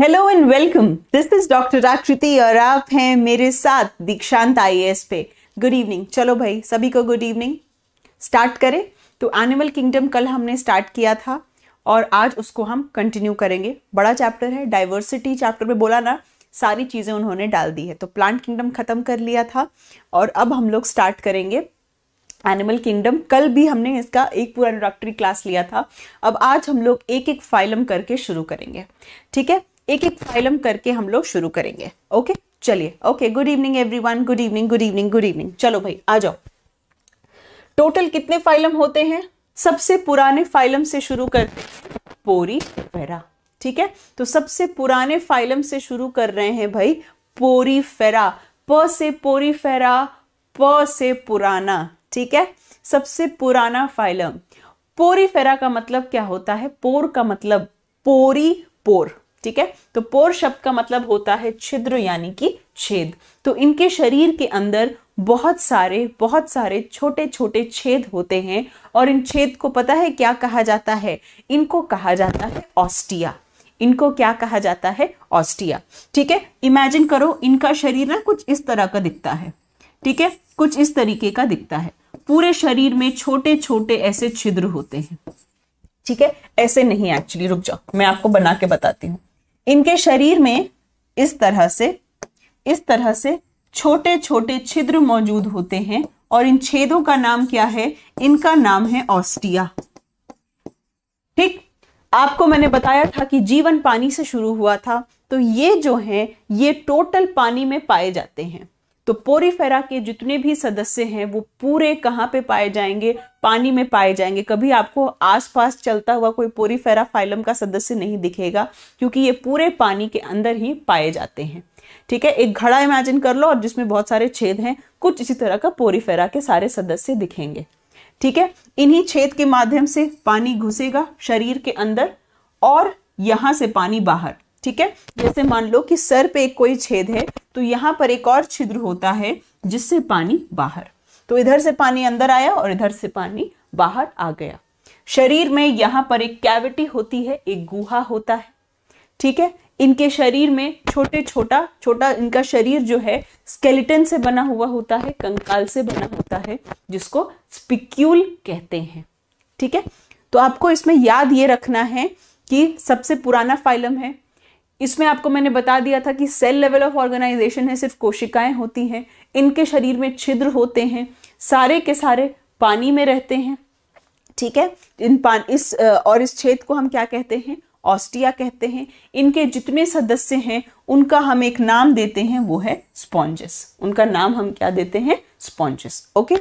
Hello and welcome this is doctor Aakriti और आप हैं मेरे साथ दीक्षांत आई पे गुड इवनिंग चलो भाई सभी को गुड इवनिंग स्टार्ट करें तो एनिमल किंगडम कल हमने स्टार्ट किया था और आज उसको हम कंटिन्यू करेंगे बड़ा चैप्टर है डाइवर्सिटी चैप्टर में बोला ना सारी चीज़ें उन्होंने डाल दी है तो प्लांट किंगडम ख़त्म कर लिया था और अब हम लोग स्टार्ट करेंगे एनिमल किंगडम कल भी हमने इसका एक पूरा इंट्रोडक्टरी क्लास लिया था अब आज हम लोग एक एक फाइलम करके शुरू करेंगे ठीक है एक एक फाइलम करके हम लोग शुरू करेंगे ओके चलिए okay good evening one good evening good evening good evening चलो भाई आ जाओ टोटल कितने फाइलम होते हैं सबसे पुराने फाइलम से शुरू करते पोरी फेरा ठीक है तो सबसे पुराने फाइलम से शुरू कर रहे हैं भाई पोरी फेरा प से पोरी फेरा प से पुराना ठीक है सबसे पुराना फाइलम पोरी फेरा का मतलब क्या होता है पोर का मतलब पोरी पोर ठीक है तो पोर शब्द का मतलब होता है छिद्र यानी कि छेद तो इनके शरीर के अंदर बहुत सारे बहुत सारे छोटे छोटे छेद होते हैं और इन छेद को पता है क्या कहा जाता है इनको कहा जाता है ऑस्टिया इनको क्या कहा जाता है ऑस्टिया ठीक है इमेजिन करो इनका शरीर ना कुछ इस तरह का दिखता है ठीक है कुछ इस तरीके का दिखता है पूरे शरीर में छोटे छोटे ऐसे छिद्र होते हैं ठीक है ऐसे नहीं एक्चुअली रुक जाओ मैं आपको बना के बताती हूँ इनके शरीर में इस तरह से इस तरह से छोटे छोटे छिद्र मौजूद होते हैं और इन छेदों का नाम क्या है इनका नाम है ऑस्टिया ठीक आपको मैंने बताया था कि जीवन पानी से शुरू हुआ था तो ये जो है ये टोटल पानी में पाए जाते हैं तो पोरीफेरा के जितने भी सदस्य हैं वो पूरे कहाँ पे पाए जाएंगे पानी में पाए जाएंगे कभी आपको आसपास चलता हुआ कोई पोरीफेरा फाइलम का सदस्य नहीं दिखेगा क्योंकि ये पूरे पानी के अंदर ही पाए जाते हैं ठीक है एक घड़ा इमेजिन कर लो और जिसमें बहुत सारे छेद हैं कुछ इसी तरह का पोरीफेरा के सारे सदस्य दिखेंगे ठीक है इन्हीं छेद के माध्यम से पानी घुसेगा शरीर के अंदर और यहां से पानी बाहर ठीक है जैसे मान लो कि सर पे एक कोई छेद है तो यहाँ पर एक और छिद्र होता है जिससे पानी बाहर तो इधर से पानी अंदर आया और इधर से पानी बाहर आ गया शरीर में यहाँ पर एक कैविटी होती है एक गुहा होता है ठीक है इनके शरीर में छोटे छोटा छोटा इनका शरीर जो है स्केलेटन से बना हुआ होता है कंकाल से बना होता है जिसको स्पिक्यूल कहते हैं ठीक है तो आपको इसमें याद ये रखना है कि सबसे पुराना फाइलम है इसमें आपको मैंने बता दिया था कि सेल लेवल ऑफ ऑर्गेनाइजेशन है सिर्फ कोशिकाएं होती हैं इनके शरीर में छिद्र होते हैं सारे के सारे पानी में रहते हैं ठीक है इन पान इस और इस छेद को हम क्या कहते हैं ऑस्टिया कहते हैं इनके जितने सदस्य हैं उनका हम एक नाम देते हैं वो है स्पॉन्जेस उनका नाम हम क्या देते हैं स्पॉन्जेस ओके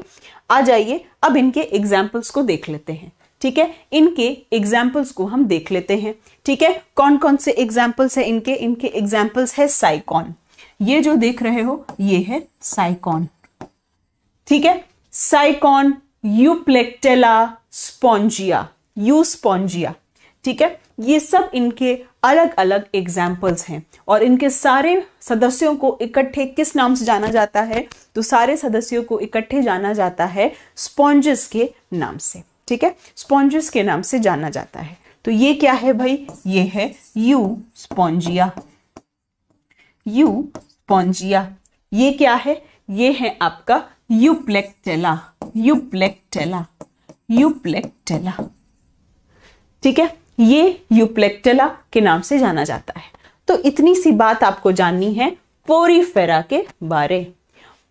आ जाइए अब इनके एग्जाम्पल्स को देख लेते हैं ठीक है इनके एग्जाम्पल्स को हम देख लेते हैं ठीक है कौन कौन से एग्जाम्पल्स है इनके इनके एग्जाम्पल्स है साइकॉन ये जो देख रहे हो ये है साइकॉन ठीक है Sycon Euplectella Spongia Euspongia ठीक है ये सब इनके अलग अलग एग्जाम्पल्स हैं और इनके सारे सदस्यों को इकट्ठे किस नाम से जाना जाता है तो सारे सदस्यों को इकट्ठे जाना जाता है स्पॉन्जेस के नाम से ठीक है स्पॉन्जेस के नाम से जाना जाता है तो ये क्या है भाई ये है यू स्पॉन्जिया यू स्पॉन्जिया ये क्या है ये है आपका यूप्लेक्टेला यूप्लेक्टेला यूप्लेक्टेला ठीक है ये यूप्लेक्टेला के नाम से जाना जाता है तो इतनी सी बात आपको जाननी है पोरीफेरा के बारे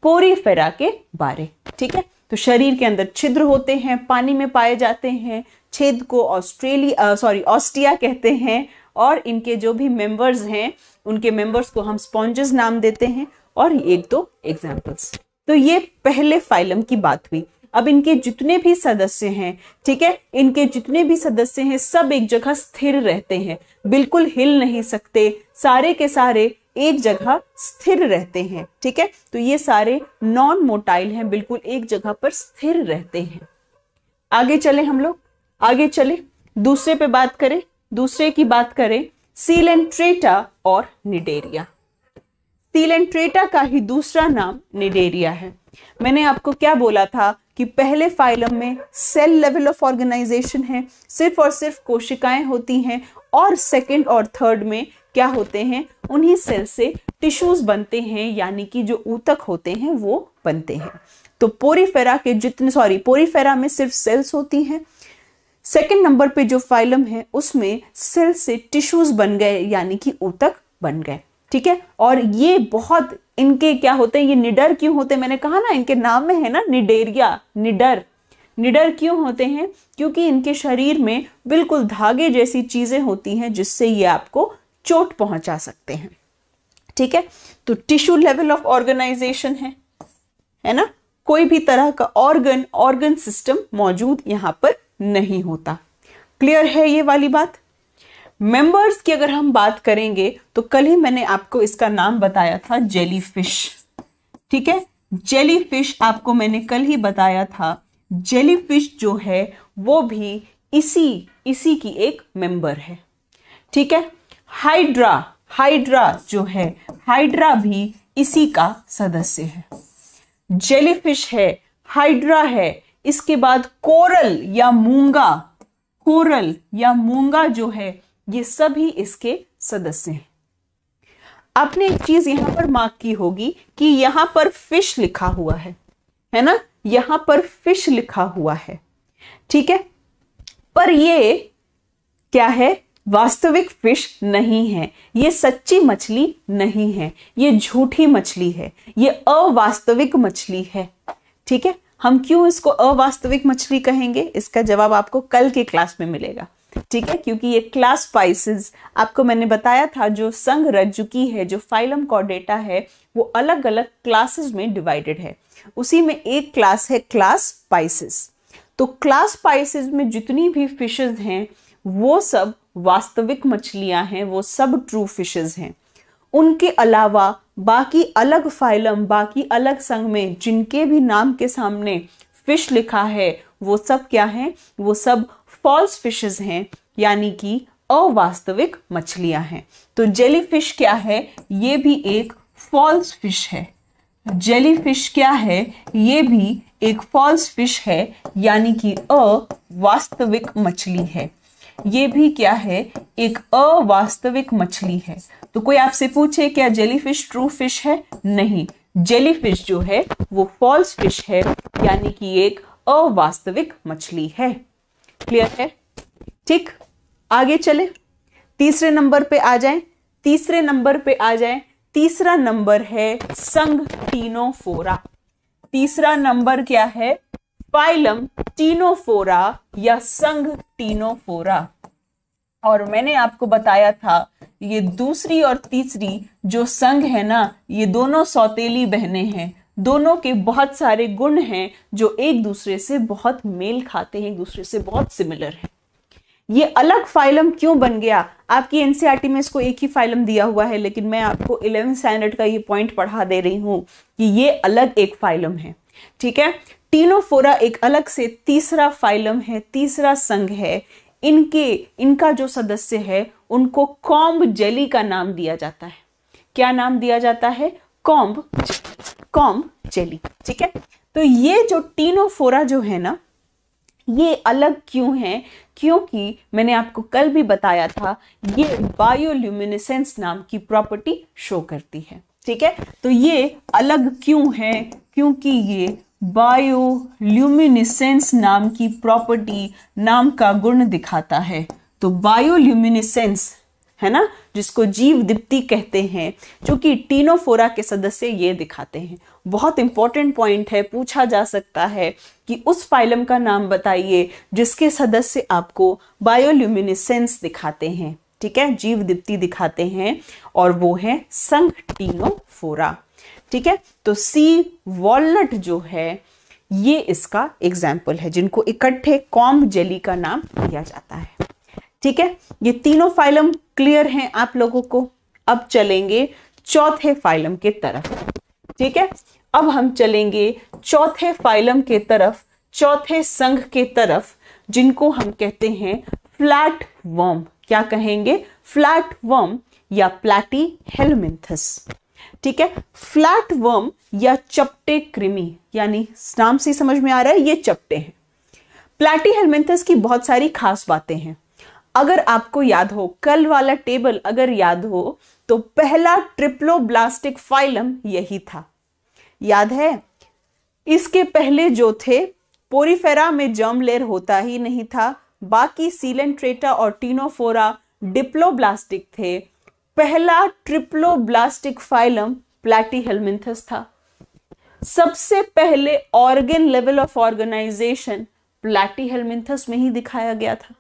पोरीफेरा के बारे ठीक है तो शरीर के अंदर छिद्र होते हैं पानी में पाए जाते हैं छेद को ऑस्ट्रेलिया सॉरी ऑस्टिया कहते हैं और इनके जो भी मेंबर्स हैं उनके मेंबर्स को हम स्पॉन्जेस नाम देते हैं और एक दो एग्जाम्पल्स तो ये पहले फाइलम की बात हुई अब इनके जितने भी सदस्य हैं ठीक है इनके जितने भी सदस्य हैं सब एक जगह स्थिर रहते हैं बिल्कुल हिल नहीं सकते सारे के सारे एक जगह स्थिर रहते हैं ठीक है तो ये सारे नॉन मोटाइल हैं बिल्कुल एक जगह पर स्थिर रहते हैं आगे चले हम लोग आगे चले दूसरे पे बात करें दूसरे की बात करें सीलेंट्रेटा और निडेरिया सीलेंट्रेटा का ही दूसरा नाम निडेरिया है मैंने आपको क्या बोला था कि पहले फाइलम में सेल लेवल ऑफ ऑर्गेनाइजेशन है सिर्फ और सिर्फ कोशिकाएं होती हैं और सेकंड और थर्ड में क्या होते हैं उन्हीं सेल से टिश्यूज बनते हैं यानी कि जो ऊतक होते हैं वो बनते हैं तो पोरीफेरा के जितने सॉरी पोरीफेरा में सिर्फ सेल्स होती हैं सेकेंड नंबर पे जो फाइलम है उसमें सेल से टिश्यूज बन गए यानी कि ऊतक बन गए ठीक है और ये बहुत इनके क्या होते हैं ये निडर क्यों होते हैं मैंने कहा ना इनके नाम में है ना निडेरिया निडर निडर क्यों होते हैं क्योंकि इनके शरीर में बिल्कुल धागे जैसी चीज़ें होती हैं जिससे ये आपको चोट पहुंचा सकते हैं ठीक है तो टिश्यू लेवल ऑफ ऑर्गेनाइजेशन है है ना कोई भी तरह का ऑर्गन ऑर्गन सिस्टम मौजूद यहां पर नहीं होता क्लियर है ये वाली बात मेंबर्स की अगर हम बात करेंगे तो कल ही मैंने आपको इसका नाम बताया था जेलीफिश ठीक है जेलीफिश आपको मैंने कल ही बताया था जेलीफिश जो है वो भी इसी इसी की एक मेंबर है ठीक है हाइड्रा हाइड्रा जो है हाइड्रा भी इसी का सदस्य है जेलीफिश है हाइड्रा है इसके बाद कोरल या मूंगा कोरल या मूंगा जो है ये सभी इसके सदस्य हैं आपने एक चीज यहां पर मार्क की होगी कि यहां पर फिश लिखा हुआ है है ना यहां पर फिश लिखा हुआ है ठीक है पर ये क्या है वास्तविक फिश नहीं है ये सच्ची मछली नहीं है ये झूठी मछली है ये अवास्तविक मछली है ठीक है हम क्यों इसको अवास्तविक मछली कहेंगे इसका जवाब आपको कल के क्लास में मिलेगा ठीक है क्योंकि ये क्लास स्पाइसेस आपको मैंने बताया था जो संघ रज्जुकी है जो फाइलम कॉर्डेटा है वो अलग अलग क्लासेस में डिवाइडेड है उसी में एक क्लास है क्लास स्पाइसेस तो क्लास स्पाइसेस में जितनी भी फिशेज हैं वो सब वास्तविक मछलियां हैं वो सब ट्रू फिशेस हैं उनके अलावा बाकी अलग फाइलम बाकी अलग संघ में जिनके भी नाम के सामने फिश लिखा है वो सब क्या है वो सब फॉल्स फिशेस हैं यानी कि अवास्तविक मछलियां हैं तो जेली फिश क्या है ये भी एक फॉल्स फिश है जेली फिश क्या है ये भी एक फॉल्स फिश है यानी कि अवास्तविक मछली है ये भी क्या है एक अवास्तविक मछली है तो कोई आपसे पूछे क्या जेलीफिश ट्रू फिश है नहीं जेलीफिश जो है वो फॉल्स फिश है यानी कि एक अवास्तविक मछली है क्लियर है ठीक आगे चले तीसरे नंबर पे आ जाए तीसरे नंबर पे आ जाए तीसरा नंबर है संग फोरा तीसरा नंबर क्या है फाइलम टीनोफोरा या संघ टीनोफोरा और मैंने आपको बताया था ये दूसरी और तीसरी जो संघ है ना ये दोनों सौतेली बहनें हैं दोनों के बहुत सारे गुण हैं जो एक दूसरे से बहुत मेल खाते हैं एक दूसरे से बहुत सिमिलर हैं ये अलग फाइलम क्यों बन गया आपकी एनसीआरटी e में इसको एक ही फाइलम दिया हुआ है लेकिन मैं आपको इलेवेंथ स्टैंडर्ड का ये पॉइंट पढ़ा दे रही हूं कि ये अलग एक फाइलम है ठीक है तीनों फोरा एक अलग से तीसरा फाइलम है तीसरा संघ है इनके इनका जो सदस्य है उनको कॉम्ब जेली का नाम दिया जाता है क्या नाम दिया जाता है कॉम्ब कॉम्ब जेली ठीक है तो ये जो तीनों फोरा जो है ना ये अलग क्यों है क्योंकि मैंने आपको कल भी बताया था ये बायोल्यूमिनेसेंस नाम की प्रॉपर्टी शो करती है ठीक है तो ये अलग क्यों है क्योंकि ये बायोल्यूमिनिसेंस नाम की प्रॉपर्टी नाम का गुण दिखाता है तो बायोल्यूमिनिसेंस है ना जिसको जीव दीप्ति कहते हैं जो कि टीनोफोरा के सदस्य ये दिखाते हैं बहुत इंपॉर्टेंट पॉइंट है पूछा जा सकता है कि उस फाइलम का नाम बताइए जिसके सदस्य आपको बायोल्यूमिनिसेंस दिखाते हैं ठीक है जीव दीप्ति दिखाते हैं और वो है संघ टीनोफोरा ठीक है तो सी वॉलनट जो है ये इसका एग्जाम्पल है जिनको इकट्ठे कॉम जेली का नाम दिया जाता है ठीक है ये तीनों फाइलम क्लियर हैं आप लोगों को अब चलेंगे चौथे फाइलम के तरफ ठीक है अब हम चलेंगे चौथे फाइलम के तरफ चौथे संघ के तरफ जिनको हम कहते हैं फ्लैट वर्म क्या कहेंगे फ्लैट वर्म या प्लैटी हेलमिंथस ठीक है फ्लैट वर्म या चपटे कृमि यानी नाम से समझ में आ रहा है ये चपटे हैं प्लैटी हेलमेंथस की बहुत सारी खास बातें हैं अगर आपको याद हो कल वाला टेबल अगर याद हो तो पहला ट्रिप्लोब्लास्टिक फाइलम यही था याद है इसके पहले जो थे पोरीफेरा में जर्म लेयर होता ही नहीं था बाकी सीलेंट्रेटा और टीनोफोरा डिप्लोब्लास्टिक थे पहला ट्रिप्लोब्लास्टिक फाइलम प्लैटी हेलमिंथस था सबसे पहले organ level of organisation Platyhelminthes में ही दिखाया गया था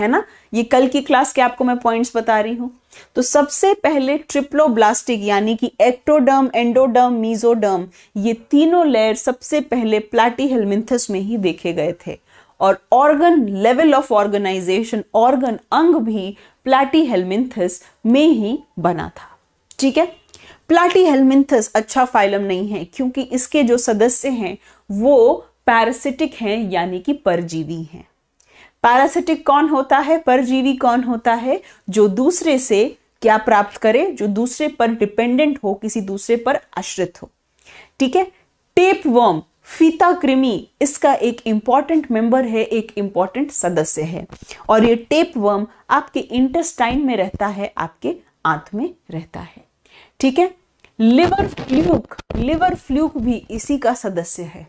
है ना ये कल की क्लास के आपको मैं पॉइंट्स बता रही हूं तो सबसे पहले ट्रिप्लोब्लास्टिक यानी कि एक्टोडर्म एंडोडर्म मीजोडर्म ये तीनों लेयर सबसे पहले प्लाटी हेलमिंथस में ही देखे गए थे और organ level of organisation organ अंग भी प्लाटी हेलमिंथस में ही बना था ठीक है प्लाटी हेलमिंथस अच्छा फाइलम नहीं है क्योंकि इसके जो सदस्य हैं वो पैरासिटिक हैं यानी कि परजीवी हैं पैरासिटिक कौन होता है परजीवी कौन होता है जो दूसरे से क्या प्राप्त करे जो दूसरे पर डिपेंडेंट हो किसी दूसरे पर आश्रित हो ठीक है टेप वर्म फीता कृमि इसका एक इम्पॉर्टेंट मेंबर है एक इम्पॉर्टेंट सदस्य है और ये टेप वर्म आपके इंटेस्टाइन में रहता है आपके आंत में रहता है ठीक है लिवर फ्लूक लिवर फ्लूक भी इसी का सदस्य है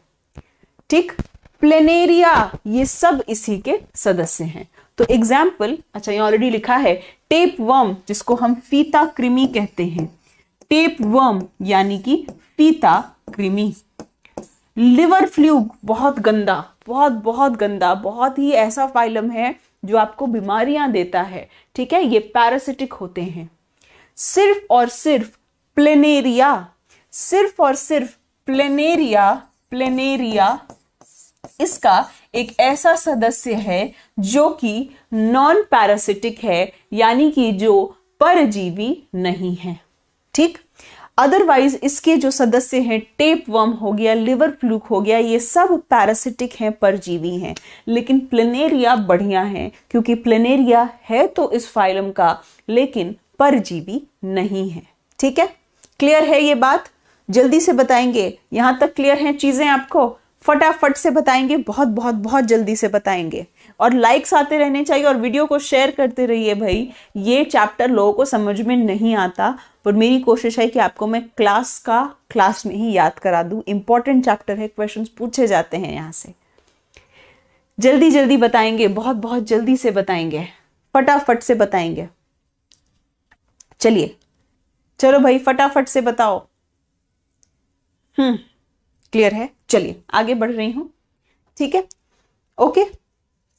ठीक प्लेनेरिया ये सब इसी के सदस्य हैं तो एग्जाम्पल अच्छा ये ऑलरेडी लिखा है टेप वर्म जिसको हम फीता कृमि कहते हैं टेप वर्म यानी कि फीता कृमि लिवर फ्लू बहुत गंदा बहुत बहुत गंदा बहुत ही ऐसा फाइलम है जो आपको बीमारियां देता है ठीक है ये पैरासिटिक होते हैं सिर्फ और सिर्फ प्लेनेरिया सिर्फ और सिर्फ प्लेनेरिया प्लेनेरिया इसका एक ऐसा सदस्य है जो कि नॉन पैरासिटिक है यानी कि जो परजीवी नहीं है ठीक अदरवाइज इसके जो सदस्य हैं टेप वर्म हो गया लिवर फ्लूक हो गया ये सब पैरासिटिक हैं परजीवी हैं लेकिन प्लेनेरिया बढ़िया हैं क्योंकि प्लेनेरिया है तो इस फाइलम का लेकिन परजीवी नहीं है ठीक है क्लियर है ये बात जल्दी से बताएंगे यहां तक क्लियर हैं चीज़ें आपको फटाफट से बताएंगे बहुत बहुत बहुत जल्दी से बताएंगे और लाइक्स आते रहने चाहिए और वीडियो को शेयर करते रहिए भाई ये चैप्टर लोगों को समझ में नहीं आता और मेरी कोशिश है कि आपको मैं क्लास का क्लास में ही याद करा दूं इंपॉर्टेंट चैप्टर है क्वेश्चन पूछे जाते हैं यहाँ से जल्दी जल्दी बताएंगे बहुत बहुत जल्दी से बताएंगे फटाफट से बताएंगे चलिए चलो भाई फटाफट से बताओ हम्म क्लियर है चलिए आगे बढ़ रही हूं ठीक है ओके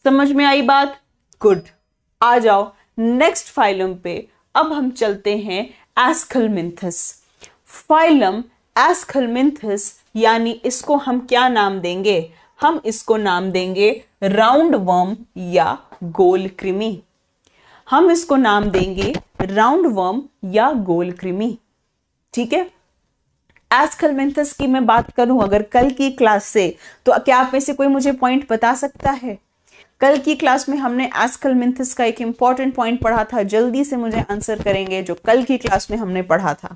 समझ में आई बात गुड आ जाओ नेक्स्ट फाइलम पे अब हम चलते हैं एस्कलमिंथस फाइलम एस्कलमिंथस यानी इसको हम क्या नाम देंगे हम इसको नाम देंगे राउंड वर्म या गोल कृमि हम इसको नाम देंगे राउंड वर्म या गोल कृमि ठीक है एस्कलमिंथस की मैं बात करूं अगर कल की क्लास से तो क्या आप में से कोई मुझे पॉइंट बता सकता है कल की क्लास में हमने एस्कल मिंथिस का एक इंपॉर्टेंट पॉइंट पढ़ा था जल्दी से मुझे आंसर करेंगे जो कल की क्लास में हमने पढ़ा था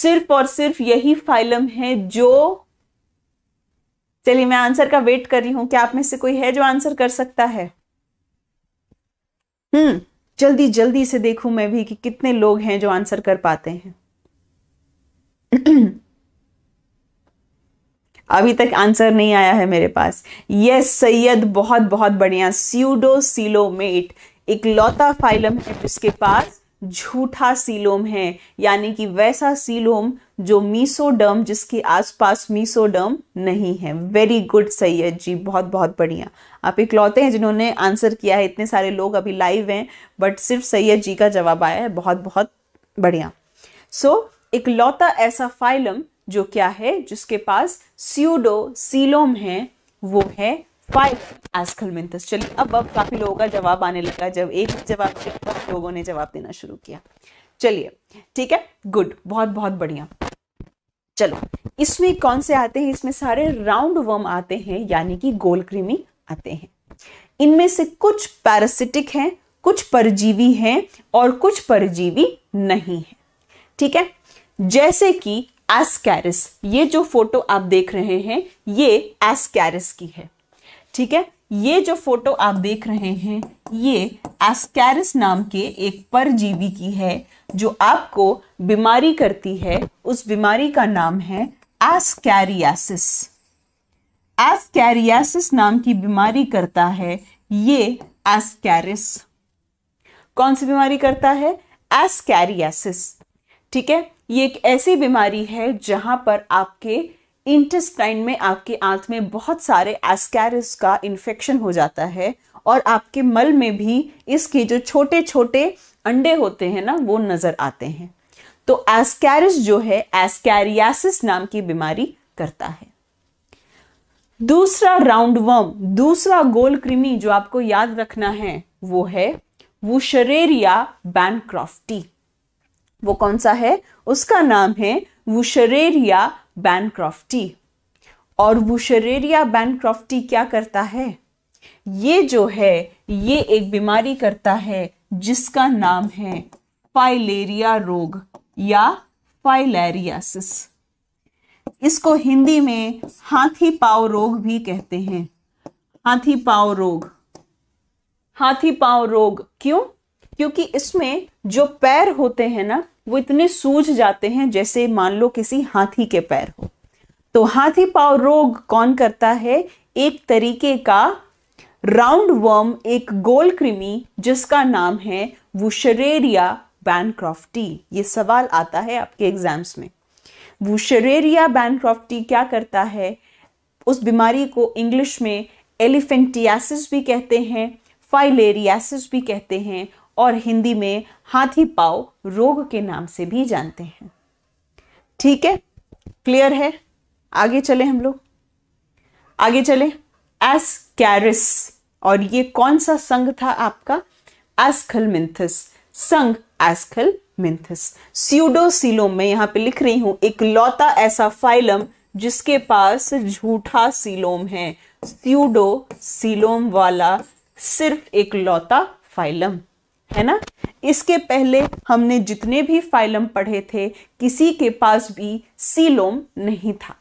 सिर्फ और सिर्फ यही फाइलम है जो चलिए मैं आंसर का वेट कर रही हूं क्या आप में से कोई है जो आंसर कर सकता है हम्म जल्दी जल्दी से देखूं मैं भी कि कितने लोग हैं जो आंसर कर पाते हैं अभी तक आंसर नहीं आया है मेरे पास यस सैयद बहुत बहुत बढ़िया सीडो सीलोमेट एक लौता फाइलम है जिसके पास झूठा सीलोम है यानी कि वैसा सीलोम जो मीसोडर्म जिसके आसपास मीसोडर्म नहीं है वेरी गुड सैयद जी बहुत बहुत बढ़िया आप एक लौते हैं जिन्होंने आंसर किया है इतने सारे लोग अभी लाइव हैं बट सिर्फ सैयद जी का जवाब आया है बहुत बहुत बढ़िया सो so, लौता ऐसा फाइलम जो क्या है जिसके पास सीडो सीलोम है वो है फाइव एस्कलमिंथस चलिए अब अब काफी लोगों का जवाब आने लगा जब एक जवाब से लोगों ने जवाब देना शुरू किया चलिए ठीक है गुड बहुत बहुत बढ़िया चलो इसमें कौन से आते हैं इसमें सारे राउंड वर्म आते हैं यानी कि गोल क्रीमी आते हैं इनमें से कुछ पैरासिटिक हैं कुछ परजीवी हैं और कुछ परजीवी नहीं है ठीक है जैसे कि एस्कैरिस ये जो फोटो आप देख रहे हैं ये एस्कैरिस की है ठीक है ये जो फोटो आप देख रहे हैं ये एस्कैरिस नाम के एक परजीवी की है जो आपको बीमारी करती है उस बीमारी का नाम है एस्कैरियासिस एस्कैरियासिस नाम की बीमारी करता है ये एस्कैरिस कौन सी बीमारी करता है एस्कैरियासिस ठीक है ये एक ऐसी बीमारी है जहां पर आपके इंटेस्टाइन में आपके आंत में बहुत सारे एस्कैरिस का इन्फेक्शन हो जाता है और आपके मल में भी इसके जो छोटे छोटे अंडे होते हैं ना वो नज़र आते हैं तो एस्कैरिस जो है एस्कैरियासिस नाम की बीमारी करता है दूसरा राउंड वर्म दूसरा गोल कृमि जो आपको याद रखना है वो है वो शरेरिया बैनक्रॉफ्टी वो कौन सा है उसका नाम है वुशरेरिया बैनक्रॉफ्टी और वुशरेरिया बैनक्रॉफ्टी क्या करता है ये जो है ये एक बीमारी करता है जिसका नाम है फाइलेरिया रोग या फाइलेरियासिस इसको हिंदी में हाथी पाव रोग भी कहते हैं हाथी पाव रोग हाथी पाव रोग क्यों क्योंकि इसमें जो पैर होते हैं ना वो इतने सूझ जाते हैं जैसे मान लो किसी हाथी के पैर हो तो हाथी पाव रोग कौन करता है एक तरीके का राउंड वर्म एक गोल कृमि जिसका नाम है वुशरेरिया बैनक्रॉफ्टी ये सवाल आता है आपके एग्जाम्स में वुशरेरिया बैनक्रॉफ्टी क्या करता है उस बीमारी को इंग्लिश में एलिफेंटियासिस भी कहते हैं फाइलेरियासिस भी कहते हैं और हिंदी में हाथी पाव रोग के नाम से भी जानते हैं ठीक है क्लियर है आगे चले हम लोग आगे चले एस कैरिस और ये कौन सा संघ था आपका एस्खल मिंथस संघ एस्खल मिंथस सीडोसिलोम में यहां पे लिख रही हूं एक लौता ऐसा फाइलम जिसके पास झूठा सिलोम है सीडोसिलोम वाला सिर्फ एक लौता फाइलम है ना इसके पहले हमने जितने भी फाइलम पढ़े थे किसी के पास भी सीलोम नहीं था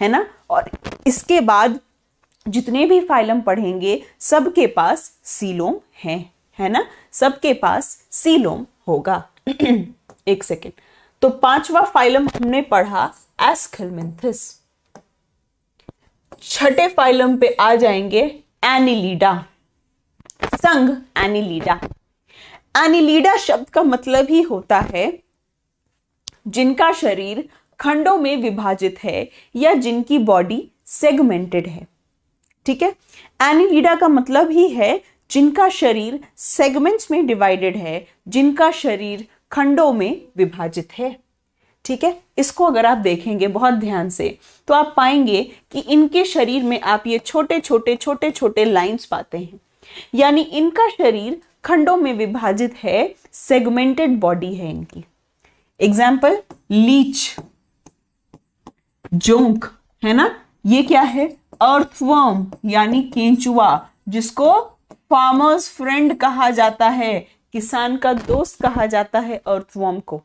है ना और इसके बाद जितने भी फाइलम पढ़ेंगे सबके पास सीलोम है है ना सबके पास सीलोम होगा एक सेकेंड तो पांचवा फाइलम हमने पढ़ा एस्कलमिंथिस छठे फाइलम पे आ जाएंगे एनिलीडा संघ एनिलीडा एनिलीडा शब्द का मतलब ही होता है जिनका शरीर खंडों में विभाजित है या जिनकी बॉडी सेगमेंटेड है ठीक है एनिलीडा का मतलब ही है जिनका शरीर सेगमेंट्स में डिवाइडेड है जिनका शरीर खंडों में विभाजित है ठीक है इसको अगर आप देखेंगे बहुत ध्यान से तो आप पाएंगे कि इनके शरीर में आप ये छोटे छोटे छोटे छोटे लाइंस पाते हैं यानी इनका शरीर खंडों में विभाजित है सेगमेंटेड बॉडी है इनकी एग्जाम्पल लीच जोंक है ना ये क्या है अर्थवर्म यानी केंचुआ जिसको फार्मर्स फ्रेंड कहा जाता है किसान का दोस्त कहा जाता है अर्थवर्म को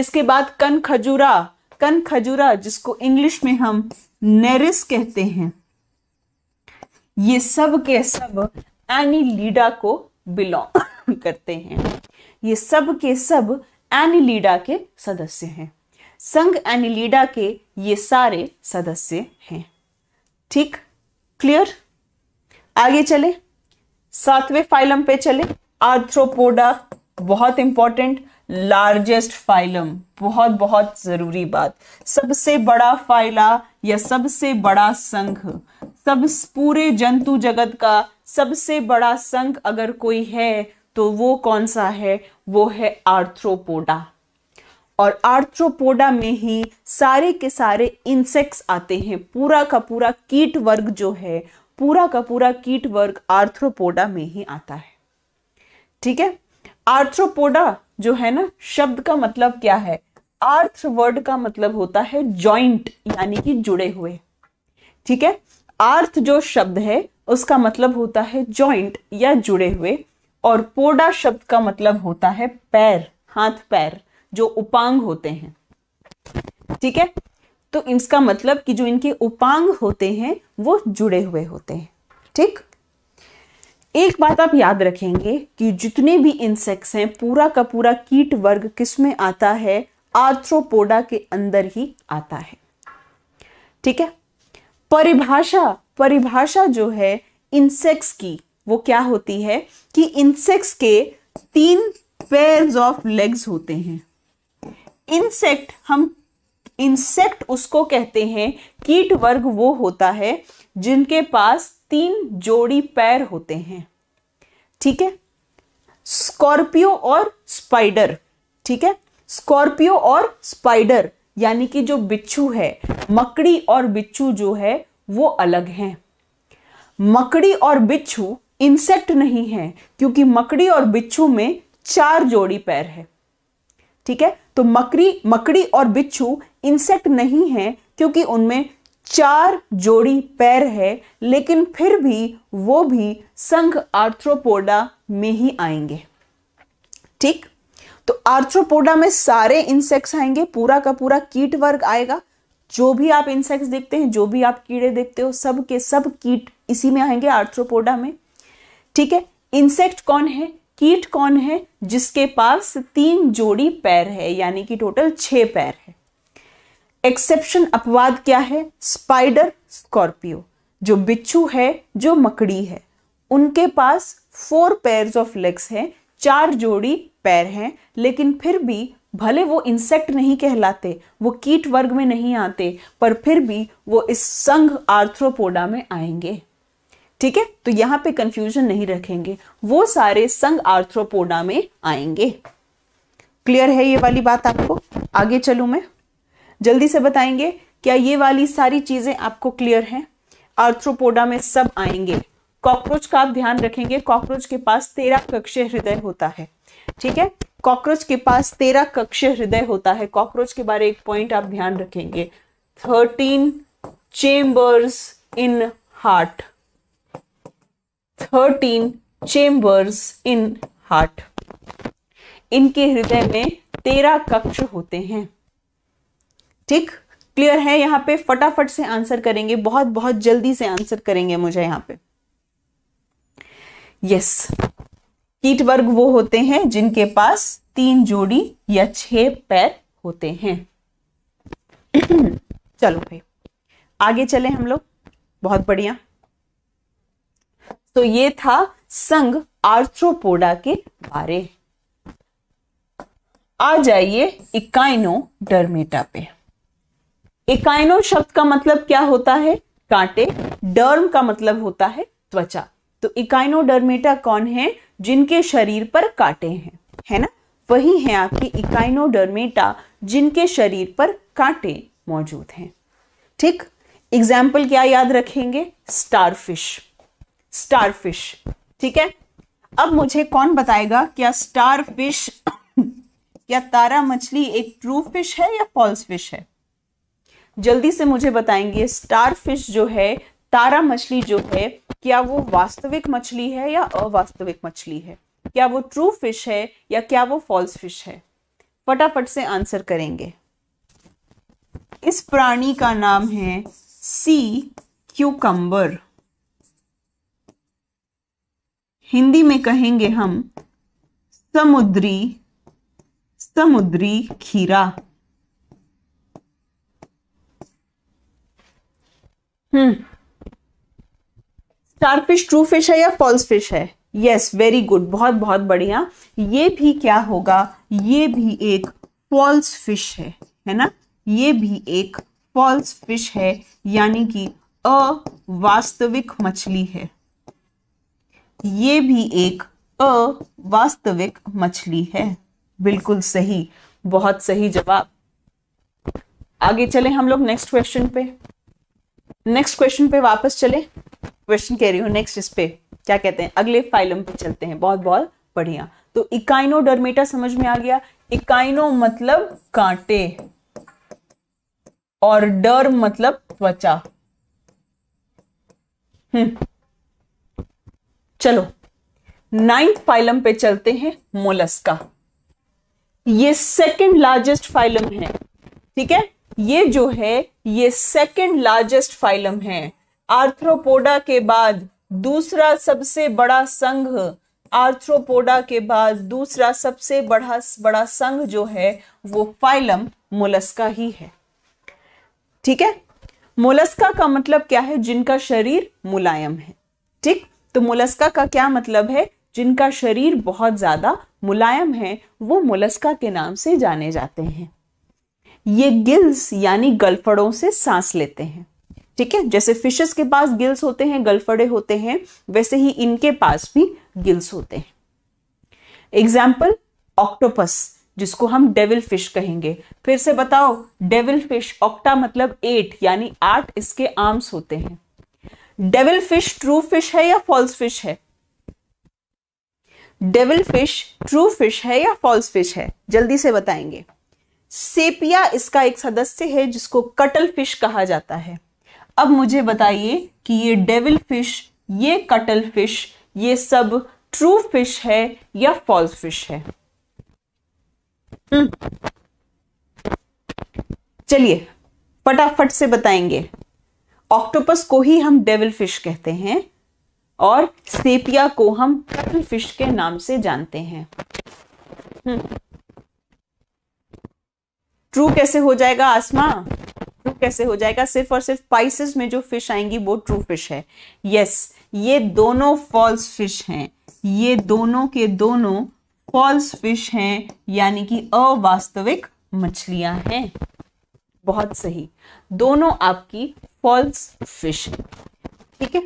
इसके बाद कन खजूरा कन खजूरा जिसको इंग्लिश में हम नेरिस कहते हैं ये सब के सब एनी लीडा को बिलोंग करते हैं ये सब के सब एनिलीडा के सदस्य हैं संघ एनिलीडा के ये सारे सदस्य हैं ठीक क्लियर आगे चले सातवें फाइलम पे चले आर्थ्रोपोडा बहुत इंपॉर्टेंट लार्जेस्ट फाइलम बहुत बहुत जरूरी बात सबसे बड़ा फाइला या सबसे बड़ा संघ सब पूरे जंतु जगत का सबसे बड़ा संघ अगर कोई है तो वो कौन सा है वो है आर्थ्रोपोडा और आर्थ्रोपोडा में ही सारे के सारे इंसेक्ट्स आते हैं पूरा का पूरा कीट वर्ग जो है पूरा का पूरा कीट वर्ग आर्थ्रोपोडा में ही आता है ठीक है आर्थ्रोपोडा जो है ना शब्द का मतलब क्या है आर्थ वर्ड का मतलब होता है जॉइंट यानी कि जुड़े हुए ठीक है आर्थ जो शब्द है उसका मतलब होता है जॉइंट या जुड़े हुए और पोडा शब्द का मतलब होता है पैर हाथ पैर जो उपांग होते हैं ठीक है तो इसका मतलब कि जो इनके उपांग होते हैं वो जुड़े हुए होते हैं ठीक एक बात आप याद रखेंगे कि जितने भी इंसेक्ट्स हैं पूरा का पूरा कीट वर्ग किस में आता है आर्थ्रोपोडा के अंदर ही आता है ठीक है परिभाषा परिभाषा जो है इंसेक्ट्स की वो क्या होती है कि इंसेक्ट्स के तीन पेयर ऑफ लेग्स होते हैं इंसेक्ट हम इंसेक्ट उसको कहते हैं कीट वर्ग वो होता है जिनके पास तीन जोड़ी पैर होते हैं ठीक है स्कॉर्पियो और स्पाइडर ठीक है स्कॉर्पियो और स्पाइडर यानी कि जो बिच्छू है मकड़ी और बिच्छू जो है वो अलग हैं मकड़ी और बिच्छू इंसेक्ट नहीं है क्योंकि मकड़ी और बिच्छू में चार जोड़ी पैर है ठीक है तो मकड़ी मकड़ी और बिच्छू इंसेक्ट नहीं है क्योंकि उनमें चार जोड़ी पैर है लेकिन फिर भी वो भी संघ आर्थ्रोपोडा में ही आएंगे ठीक तो आर्थ्रोपोडा में सारे इंसेक्ट्स आएंगे पूरा का पूरा कीट वर्ग आएगा जो भी आप इंसेक्ट्स देखते हैं जो भी आप कीड़े देखते हो सब के सब कीट इसी में आएंगे आर्थ्रोपोडा में ठीक है इंसेक्ट कौन है कीट कौन है जिसके पास तीन जोड़ी पैर है यानी कि टोटल छह पैर है एक्सेप्शन अपवाद क्या है स्पाइडर स्कॉर्पियो जो बिच्छू है जो मकड़ी है उनके पास फोर पेयर्स ऑफ लेग्स हैं चार जोड़ी पैर हैं लेकिन फिर भी भले वो इंसेक्ट नहीं कहलाते वो कीट वर्ग में नहीं आते पर फिर भी वो इस संघ आर्थ्रोपोडा में आएंगे ठीक है तो यहां पे कंफ्यूजन नहीं रखेंगे वो सारे संघ आर्थ्रोपोडा में आएंगे क्लियर है ये वाली बात आपको आगे चलू मैं जल्दी से बताएंगे क्या ये वाली सारी चीज़ें आपको क्लियर है आर्थ्रोपोडा में सब आएंगे कॉकरोच का आप ध्यान रखेंगे कॉकरोच के पास तेरह कक्ष हृदय होता है ठीक है कॉकरोच के पास तेरह कक्ष हृदय होता है कॉकरोच के बारे एक पॉइंट आप ध्यान रखेंगे thirteen chambers in heart thirteen chambers in heart इनके हृदय में तेरह कक्ष होते हैं ठीक क्लियर है यहां पे फटाफट से आंसर करेंगे बहुत बहुत जल्दी से आंसर करेंगे मुझे यहां पे यस yes. कीट वर्ग वो होते हैं जिनके पास तीन जोड़ी या छह पैर होते हैं चलो भाई आगे चले हम लोग बहुत बढ़िया तो ये था संघ आर्थ्रोपोडा के बारे आ जाइए इकाइनो डर्मेटा पे इकाइनो शब्द का मतलब क्या होता है कांटे डर्म का मतलब होता है त्वचा तो इकाइनो डर्मेटा कौन है जिनके शरीर पर कांटे हैं है ना वही है आपके इकाइनोडर्मेटा जिनके शरीर पर कांटे मौजूद हैं ठीक एग्जाम्पल क्या याद रखेंगे स्टारफिश स्टारफिश ठीक है अब मुझे कौन बताएगा क्या स्टारफिश क्या तारा मछली एक ट्रू फिश है या फॉल्स फिश है जल्दी से मुझे बताएंगे स्टारफिश जो है तारा मछली जो है क्या वो वास्तविक मछली है या अवास्तविक मछली है क्या वो ट्रू फिश है या क्या वो फॉल्स फिश है फटाफट से आंसर करेंगे इस प्राणी का नाम है सी क्यूकम्बर हिंदी में कहेंगे हम समुद्री समुद्री खीरा hmm starfish true fish है या फॉल्स फिश है यस वेरी गुड बहुत बहुत बढ़िया ये भी क्या होगा ये भी एक फॉल्स फिश है है ना ये भी एक फॉल्स फिश है यानी कि अवास्तविक मछली है ये भी एक अवास्तविक मछली है बिल्कुल सही बहुत सही जवाब आगे चले हम लोग नेक्स्ट क्वेश्चन पे नेक्स्ट क्वेश्चन पे वापस चले क्वेश्चन कह रही हूँ नेक्स्ट इस पे क्या कहते हैं अगले फाइलम पे चलते हैं बहुत बहुत बढ़िया तो इकाइनो डरमेटा समझ में आ गया इकाइनो मतलब कांटे और डर मतलब त्वचा हम्म। चलो नाइन्थ फाइलम पे चलते हैं मोलस्का ये सेकंड लार्जेस्ट फाइलम है ठीक है ये जो है ये सेकंड लार्जेस्ट फाइलम है आर्थ्रोपोडा के बाद दूसरा सबसे बड़ा संघ आर्थ्रोपोडा के बाद दूसरा सबसे बड़ा बड़ा संघ जो है वो फाइलम मोलस्का ही है ठीक है मोलस्का का मतलब क्या है जिनका शरीर मुलायम है ठीक तो मोलस्का का क्या मतलब है जिनका शरीर बहुत ज्यादा मुलायम है वो मोलस्का के नाम से जाने जाते हैं ये गिल्स यानी गलफड़ों से सांस लेते हैं ठीक है जैसे फिशेस के पास गिल्स होते हैं गलफड़े होते हैं वैसे ही इनके पास भी गिल्स होते हैं एग्जाम्पल ऑक्टोपस जिसको हम डेविल फिश कहेंगे फिर से बताओ डेविल फिश ऑक्टा मतलब एट यानी आठ इसके आर्म्स होते हैं डेविल फिश ट्रू फिश है या फॉल्स फिश है डेविल फिश ट्रू फिश है या फॉल्स फिश है जल्दी से बताएंगे सेपिया इसका एक सदस्य है जिसको कटल फिश कहा जाता है अब मुझे बताइए कि ये डेविल फिश ये कटल फिश ये सब ट्रू फिश है या फॉल्स फिश है हम्म। चलिए फटाफट से बताएंगे ऑक्टोपस को ही हम डेविल फिश कहते हैं और सेपिया को हम कटल फिश के नाम से जानते हैं ट्रू हम्म। कैसे हो जाएगा आसमा ट्रू कैसे हो जाएगा सिर्फ और सिर्फ पाइसेस में जो फिश आएंगी वो ट्रू फिश है यस yes, ये दोनों फॉल्स फिश हैं ये दोनों के दोनों फॉल्स फिश हैं यानी कि अवास्तविक मछलियां हैं बहुत सही दोनों आपकी फॉल्स फिश ठीक है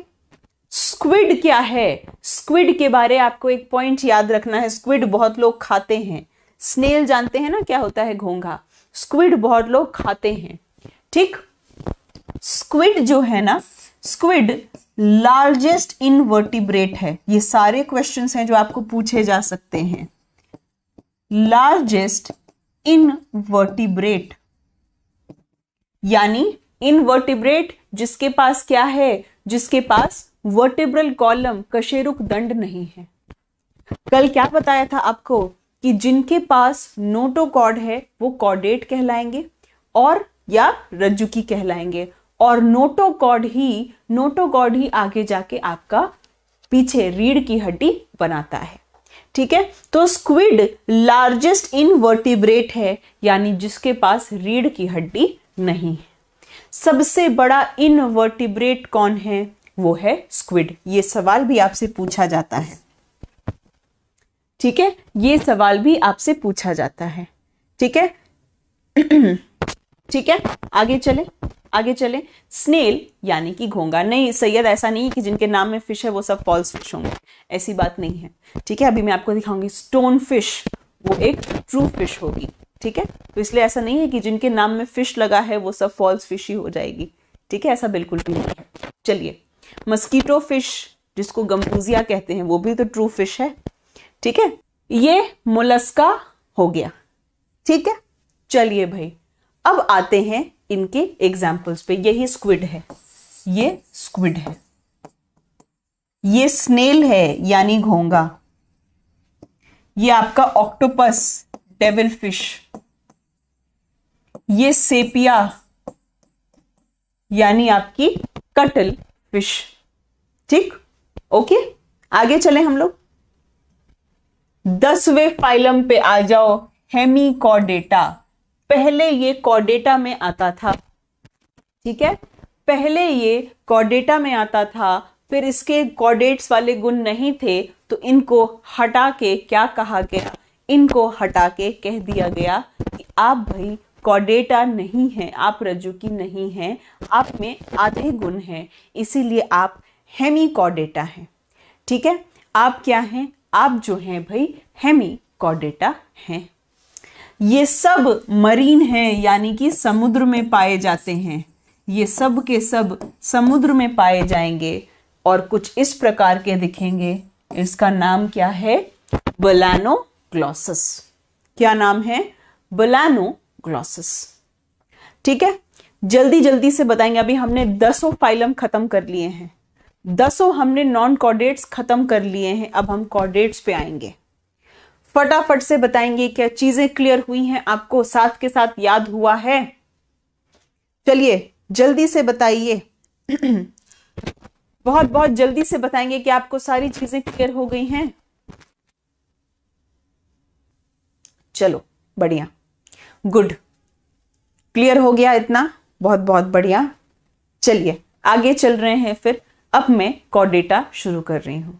स्क्विड क्या है स्क्विड के बारे आपको एक पॉइंट याद रखना है स्क्विड बहुत लोग खाते हैं स्नेल जानते हैं ना क्या होता है घोंघा स्क्विड बहुत लोग खाते हैं ठीक स्क्विड जो है ना स्क्विड लार्जेस्ट इनवर्टिब्रेट है ये सारे क्वेश्चंस हैं जो आपको पूछे जा सकते हैं लार्जेस्ट इनवर्टिब्रेट यानी इनवर्टिब्रेट जिसके पास क्या है जिसके पास वर्टिब्रल कॉलम कशेरुक दंड नहीं है कल क्या बताया था आपको कि जिनके पास नोटोकॉड है वो कॉडेट कहलाएंगे और या रज्जुकी कहलाएंगे और नोटोकॉड ही नोटोकॉड ही आगे जाके आपका पीछे रीढ़ की हड्डी बनाता है ठीक है तो स्क्विड लार्जेस्ट इनवर्टिब्रेट है यानी जिसके पास रीढ़ की हड्डी नहीं है सबसे बड़ा इनवर्टिब्रेट कौन है वो है स्क्विड ये सवाल भी आपसे पूछा जाता है ठीक है ये सवाल भी आपसे पूछा जाता है ठीक है ठीक है आगे चले आगे चले स्नेल यानी कि घोंगा नहीं सैयद ऐसा नहीं कि जिनके नाम में फिश है वो सब फॉल्स फिश होंगे ऐसी बात नहीं है ठीक है अभी मैं आपको दिखाऊंगी स्टोन फिश वो एक ट्रू फिश होगी ठीक है तो इसलिए ऐसा नहीं है कि जिनके नाम में फिश लगा है वो सब फॉल्स फिश ही हो जाएगी ठीक है ऐसा बिल्कुल भी नहीं है चलिए मस्कीटो फिश जिसको गम्पूजिया कहते हैं वो भी तो ट्रू फिश है ठीक है ये मोलस्का हो गया ठीक है चलिए भाई अब आते हैं इनके एग्जाम्पल्स पे यही स्क्विड है ये स्क्विड है ये स्नेल है यानी घोंगा ये आपका ऑक्टोपस डेविल फिश ये सेपिया यानी आपकी कटल फिश ठीक ओके आगे चले हम लोग दसवें फाइलम पे आ जाओ हेमिकॉडेटा पहले ये कॉडेटा में आता था ठीक है पहले ये कॉडेटा में आता था फिर इसके कॉडेट्स वाले गुण नहीं थे तो इनको हटा के क्या कहा गया इनको हटा के कह दिया गया कि आप भाई कॉडेटा नहीं हैं आप रज्जु की नहीं हैं आप में आधे गुण हैं इसीलिए आप हेमी कॉडेटा हैं ठीक है आप क्या हैं आप जो हैं भाई हेमी कॉडेटा हैं ये सब मरीन हैं यानी कि समुद्र में पाए जाते हैं ये सब के सब समुद्र में पाए जाएंगे और कुछ इस प्रकार के दिखेंगे इसका नाम क्या है बलानो ग्लॉसिस क्या नाम है बलानो ग्लॉसिस ठीक है जल्दी जल्दी से बताएंगे अभी हमने दसों फाइलम खत्म कर लिए हैं दसों हमने नॉन कॉर्डेट्स खत्म कर लिए हैं अब हम कॉर्डेट्स पे आएंगे फटाफट से बताएंगे क्या चीजें क्लियर हुई हैं आपको साथ के साथ याद हुआ है चलिए जल्दी से बताइए बहुत बहुत जल्दी से बताएंगे कि आपको सारी चीजें क्लियर हो गई हैं चलो बढ़िया गुड क्लियर हो गया इतना बहुत बहुत बढ़िया चलिए आगे चल रहे हैं फिर अब मैं कॉडेटा शुरू कर रही हूं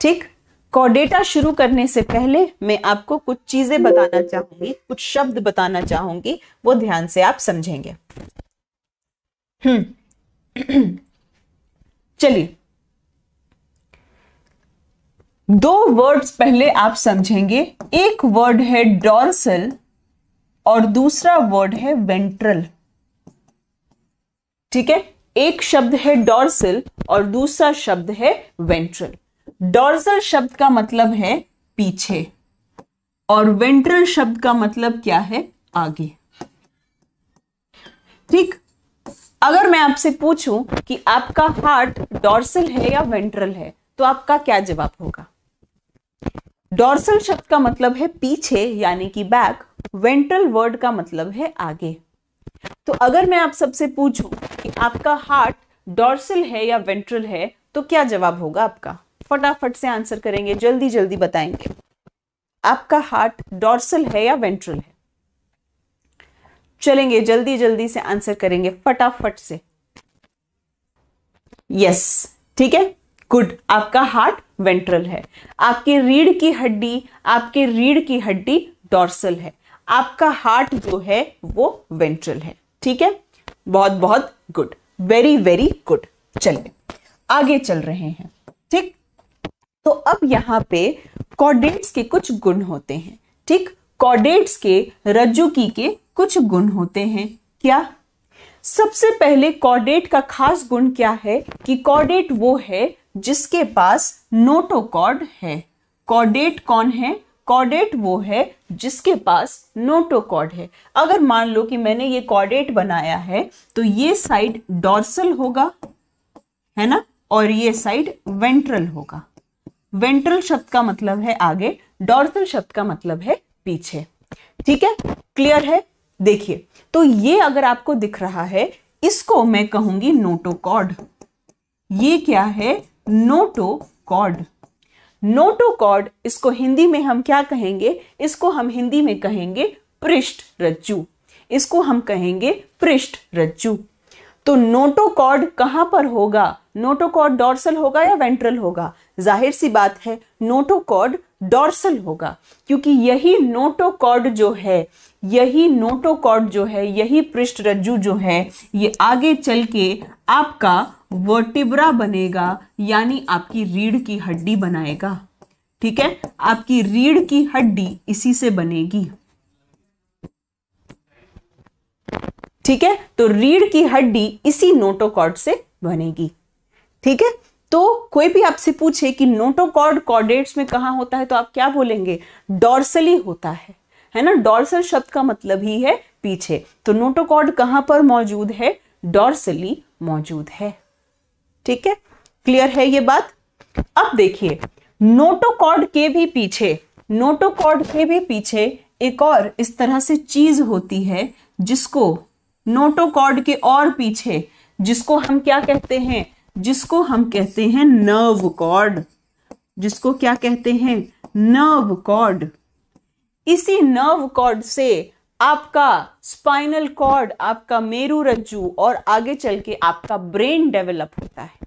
ठीक कॉडेटा शुरू करने से पहले मैं आपको कुछ चीजें बताना चाहूंगी कुछ शब्द बताना चाहूंगी वो ध्यान से आप समझेंगे हम्म चलिए दो वर्ड्स पहले आप समझेंगे एक वर्ड है डॉर्सल और दूसरा वर्ड है वेंट्रल ठीक है एक शब्द है डॉर्सल और दूसरा शब्द है वेंट्रल डॉर्सल शब्द का मतलब है पीछे और वेंट्रल शब्द का मतलब क्या है आगे ठीक अगर मैं आपसे पूछूं कि आपका हार्ट डॉर्सल है या वेंट्रल है तो आपका क्या जवाब होगा डॉर्सल शब्द का मतलब है पीछे यानी कि बैक वेंट्रल वर्ड का मतलब है आगे तो अगर मैं आप सबसे पूछूं कि आपका हार्ट डॉर्सल है या वेंट्रल है तो क्या जवाब होगा आपका फटाफट से आंसर करेंगे जल्दी जल्दी बताएंगे आपका हार्ट डॉर्सल है या वेंट्रल है चलेंगे जल्दी जल्दी से आंसर करेंगे फटाफट से यस ठीक है गुड आपका हार्ट वेंट्रल है आपके रीढ़ की हड्डी आपके रीढ़ की हड्डी डॉर्सल है आपका हार्ट जो है वो वेंट्रल है ठीक है बहुत बहुत गुड वेरी वेरी गुड चलिए आगे चल रहे हैं ठीक तो अब यहाँ पे कॉर्डेट्स के कुछ गुण होते हैं ठीक कॉर्डेट्स के रज्जु की के कुछ गुण होते हैं क्या सबसे पहले कॉर्डेट का खास गुण क्या है कि कॉर्डेट वो है जिसके पास नोटोकॉर्ड है कॉर्डेट कौन है कॉर्डेट वो है जिसके पास नोटोकॉर्ड है अगर मान लो कि मैंने ये कॉर्डेट बनाया है तो ये साइड डॉर्सल होगा है ना और ये साइड वेंट्रल होगा वेंट्रल शब्द का मतलब है आगे डॉर्सल शब्द का मतलब है पीछे ठीक है क्लियर है देखिए तो ये अगर आपको दिख रहा है इसको मैं कहूंगी नोटोकॉड ये क्या है नोटोकॉड नोटोकॉड इसको हिंदी में हम क्या कहेंगे इसको हम हिंदी में कहेंगे पृष्ठ रज्जू इसको हम कहेंगे पृष्ठ रज्जू तो नोटोकॉड कहां पर होगा नोटोकॉड डॉर्सल होगा या वेंट्रल होगा जाहिर सी बात है नोटोकॉड डॉर्सल होगा क्योंकि यही नोटोकॉड जो है यही नोटोकॉड जो है यही पृष्ठ रज्जु जो है ये आगे चल के आपका वर्टिब्रा बनेगा यानी आपकी रीढ़ की हड्डी बनाएगा ठीक है आपकी रीढ़ की हड्डी इसी से बनेगी ठीक है तो रीढ़ की हड्डी इसी नोटोकॉड से बनेगी ठीक है तो कोई भी आपसे पूछे कि नोटोकॉर्ड कॉर्डेट्स में कहा होता है तो आप क्या बोलेंगे डॉर्सली होता है है ना डॉर्सल शब्द का मतलब ही है पीछे तो नोटोकॉर्ड कहां पर मौजूद है डॉर्सली मौजूद है ठीक है क्लियर है ये बात अब देखिए नोटोकॉर्ड के भी पीछे नोटोकॉर्ड के भी पीछे एक और इस तरह से चीज होती है जिसको नोटोकॉर्ड के और पीछे जिसको हम क्या कहते हैं जिसको हम कहते हैं नर्व कॉर्ड जिसको क्या कहते हैं नर्व कॉर्ड इसी नर्व कॉर्ड से आपका स्पाइनल कॉर्ड आपका मेरु रज्जू और आगे चल के आपका ब्रेन डेवलप होता है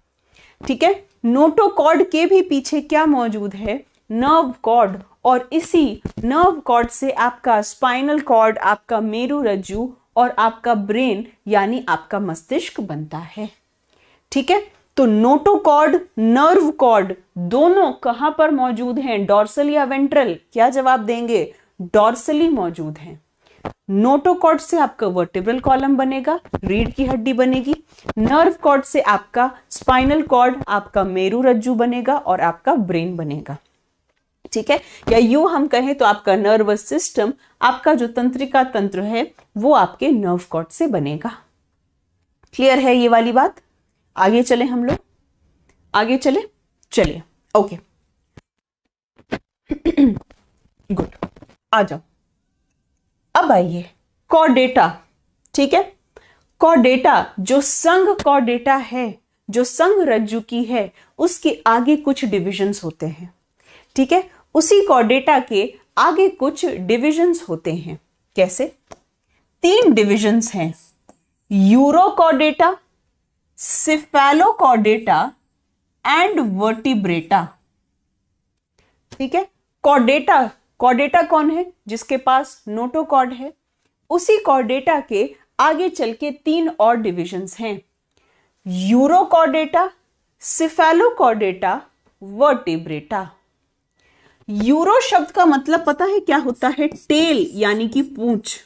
ठीक है नोटो कॉर्ड के भी पीछे क्या मौजूद है नर्व कॉर्ड और इसी नर्व कॉर्ड से आपका स्पाइनल कॉर्ड आपका मेरू रज्जू और आपका ब्रेन यानी आपका मस्तिष्क बनता है ठीक है तो नोटोकॉर्ड नर्व कॉर्ड दोनों कहां पर मौजूद हैं डॉर्सल या वेंट्रल क्या जवाब देंगे डॉर्सली मौजूद हैं नोटोकॉर्ड से आपका वर्टिब्रल कॉलम बनेगा रीढ़ की हड्डी बनेगी नर्व कॉर्ड से आपका स्पाइनल कॉर्ड आपका मेरू रज्जू बनेगा और आपका ब्रेन बनेगा ठीक है या यू हम कहें तो आपका नर्वस सिस्टम आपका जो तंत्रिका तंत्र है वो आपके नर्व कॉर्ड से बनेगा क्लियर है ये वाली बात आगे चले हम लोग आगे चले चलिए ओके गुड आ जाओ अब आइए कॉडेटा ठीक है कॉडेटा जो संघ कॉडेटा है जो संघ रज्जु की है उसके आगे कुछ डिविजन्स होते हैं ठीक है उसी कॉडेटा के आगे कुछ डिविजन्स होते हैं कैसे तीन डिविजन्स हैं कॉडेटा सिफेलोकॉडेटा एंड वर्टिब्रेटा ठीक है कॉडेटा कॉडेटा कौन है जिसके पास नोटोकॉड है उसी कॉडेटा के आगे चल के तीन और डिविजन्स हैं यूरोकॉडेटा सिफेलोकॉडेटा वर्टिब्रेटा यूरो शब्द का मतलब पता है क्या होता है टेल यानी कि पूंछ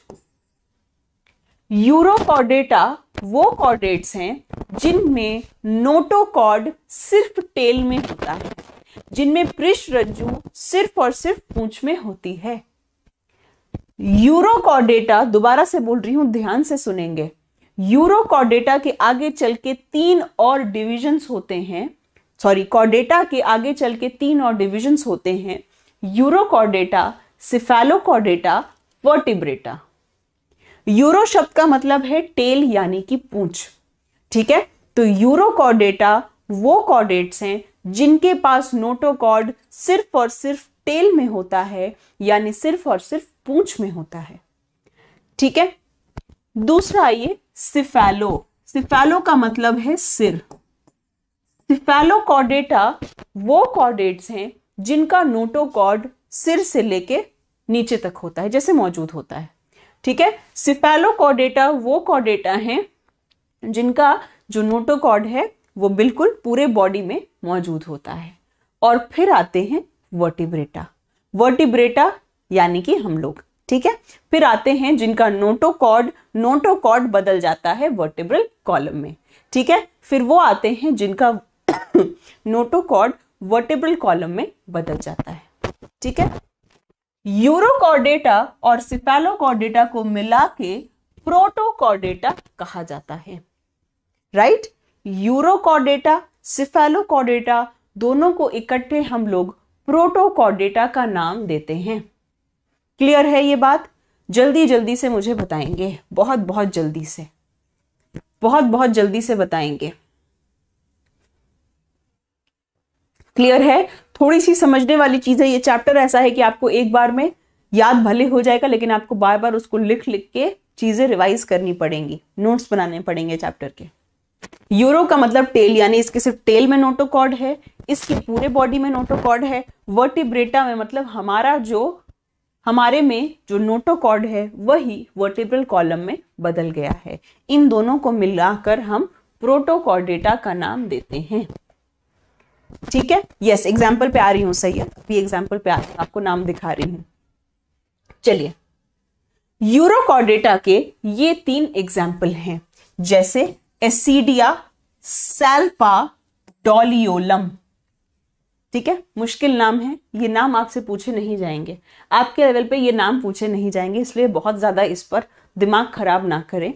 यूरोकॉडेटा वो कॉर्डेट्स हैं जिनमें नोटोकॉर्ड सिर्फ टेल में होता है जिनमें पृष्ठ रज्जु सिर्फ और सिर्फ पूंछ में होती है यूरोकॉर्डेटा दोबारा से बोल रही हूं ध्यान से सुनेंगे यूरोकॉर्डेटा के आगे चल के तीन और डिविजन्स होते हैं सॉरी कॉर्डेटा के आगे चल के तीन और डिविजन्स होते हैं यूरोकॉर्डेटा सिफेलोकॉर्डेटा वर्टिब्रेटा यूरो शब्द का मतलब है टेल यानी कि पूंछ ठीक है तो यूरोकॉर्डेटा वो कॉर्डेट्स हैं जिनके पास नोटोकॉर्ड सिर्फ और सिर्फ टेल में होता है यानी सिर्फ और सिर्फ पूंछ में होता है ठीक है दूसरा आइए सिफेलो सिफेलो का मतलब है सिर सिफेलोकॉर्डेटा वो कॉर्डेट्स हैं जिनका नोटोकॉर्ड सिर से लेके नीचे तक होता है जैसे मौजूद होता है ठीक है सिफेलोकॉर्डेटा वो कॉर्डेटा हैं जिनका जो नोटोकॉर्ड है वो बिल्कुल पूरे बॉडी में मौजूद होता है और फिर आते हैं वर्टिब्रेटा वर्टिब्रेटा यानी कि हम लोग ठीक है फिर आते हैं जिनका नोटोकॉर्ड नोटोकॉर्ड बदल जाता है वर्टिब्रल कॉलम में ठीक है फिर वो आते हैं जिनका नोटोकॉर्ड वर्टिब्रल कॉलम में बदल जाता है ठीक है यूरोकॉर्डेटा और सिफेलोकॉर्डेटा को मिला के प्रोटोकॉर्डेटा कहा जाता है राइट यूरोकॉर्डेटा सिफेलोकॉर्डेटा दोनों को इकट्ठे हम लोग प्रोटोकॉर्डेटा का नाम देते हैं क्लियर है ये बात जल्दी जल्दी से मुझे बताएंगे बहुत बहुत जल्दी से बहुत बहुत जल्दी से बताएंगे क्लियर है थोड़ी सी समझने वाली चीज है ये चैप्टर ऐसा है कि आपको एक बार में याद भले हो जाएगा लेकिन आपको बार बार उसको लिख लिख के चीजें रिवाइज करनी पड़ेंगी नोट्स बनाने पड़ेंगे चैप्टर के यूरो का मतलब टेल यानी इसके सिर्फ टेल में नोटोकॉर्ड है इसके पूरे बॉडी में नोटोकॉर्ड है वर्टिब्रेटा में मतलब हमारा जो हमारे में जो नोटोकॉर्ड है वही वर्टिब्रल कॉलम में बदल गया है इन दोनों को मिलाकर हम प्रोटोकॉर्डेटा का नाम देते हैं ठीक है यस एग्जाम्पल पे आ रही हूं सही है अभी एग्जाम्पल पे आ रही हूँ आपको नाम दिखा रही हूं चलिए यूरोकॉर्डेटा के ये तीन एग्जाम्पल हैं जैसे एसिडिया सेल्पा डॉलियोलम ठीक है मुश्किल नाम है ये नाम आपसे पूछे नहीं जाएंगे आपके लेवल पे ये नाम पूछे नहीं जाएंगे इसलिए बहुत ज़्यादा इस पर दिमाग खराब ना करें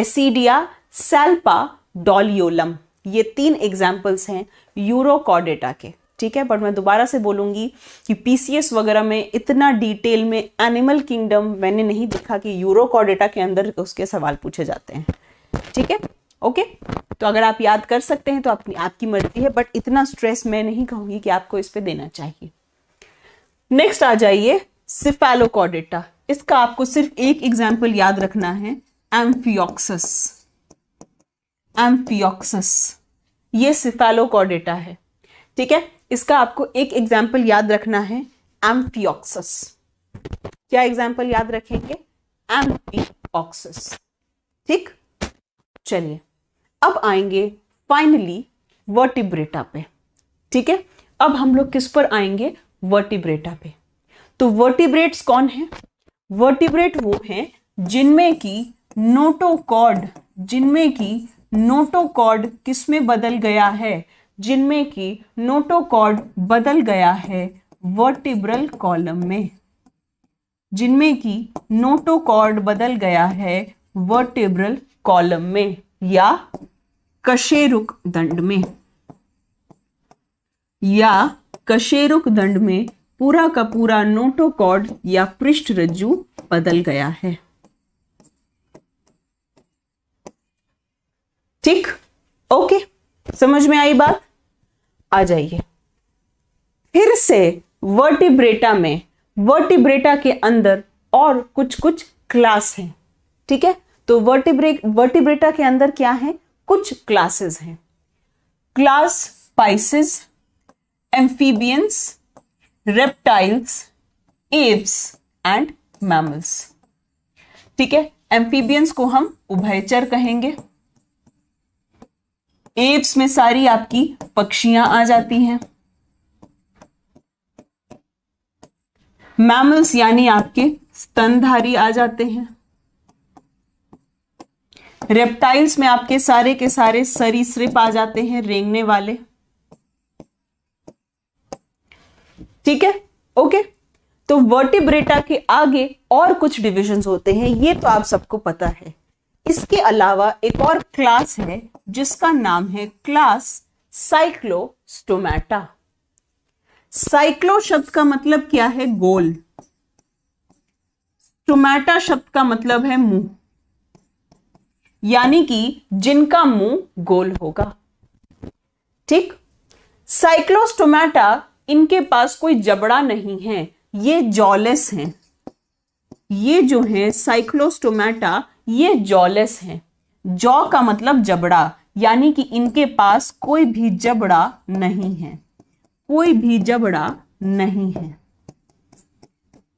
एसिडिया सेल्पा डॉलियोलम ये तीन एग्जाम्पल्स हैं यूरोकॉडेटा के ठीक है बट मैं दोबारा से बोलूंगी कि पीसीएस वगैरह में इतना डिटेल में एनिमल किंगडम मैंने नहीं देखा कि यूरोकॉडेटा के अंदर उसके सवाल पूछे जाते हैं ठीक है ओके तो अगर आप याद कर सकते हैं तो अपनी आपकी मर्जी है बट इतना स्ट्रेस मैं नहीं कहूंगी कि आपको इस पर देना चाहिए नेक्स्ट आ जाइए सिफेलोकॉडेटा इसका आपको सिर्फ एक एग्जाम्पल याद रखना है एम्फियोक्सस एम्फियोक्सस ये सिफेलोकॉडेटा है ठीक है इसका आपको एक एग्जाम्पल याद रखना है एम्फियोक्सस क्या एग्जाम्पल याद रखेंगे एम्फियोक्सस ठीक चलिए अब आएंगे फाइनली वर्टिब्रेटा पे ठीक है अब हम लोग किस पर आएंगे वर्टिब्रेटा पे तो वर्टिब्रेट्स कौन है वर्टिब्रेट वो है जिनमें की नोटोकॉर्ड जिनमें की नोटोकॉर्ड किस में बदल गया है जिनमें की नोटोकॉर्ड बदल गया है वर्टिब्रल कॉलम में जिनमें की नोटोकॉर्ड बदल गया है वर्टिब्रल कॉलम में या कशेरुक दंड में या कशेरुक दंड में पूरा का पूरा नोटोकॉर्ड या पृष्ठ रज्जु बदल गया है ठीक ओके समझ में आई बात आ जाइए फिर से वर्टिब्रेटा में वर्टिब्रेटा के अंदर और कुछ कुछ क्लास है ठीक है तो वर्टिब्रे वर्टिब्रेटा के अंदर क्या है कुछ क्लासेस हैं class Pisces amphibians reptiles Aves and mammals ठीक है एम्फीबियंस को हम उभयचर कहेंगे एप्स में सारी आपकी पक्षियां आ जाती हैं मैमल्स यानी आपके स्तनधारी आ जाते हैं रेप्टाइल्स में आपके सारे के सारे सरीसृप आ जाते हैं रेंगने वाले ठीक है ओके तो वर्टिब्रेटा के आगे और कुछ डिविजन होते हैं ये तो आप सबको पता है इसके अलावा एक और क्लास है जिसका नाम है क्लास साइक्लोस्टोमैटा साइक्लो शब्द का मतलब क्या है गोल स्टोमैटा शब्द का मतलब है मुंह यानी कि जिनका मुंह गोल होगा ठीक साइक्लोस्टोमैटा इनके पास कोई जबड़ा नहीं है ये जॉलेस हैं ये जो है साइक्लोस्टोमैटा ये जॉलेस हैं जॉ का मतलब जबड़ा यानी कि इनके पास कोई भी जबड़ा नहीं है कोई भी जबड़ा नहीं है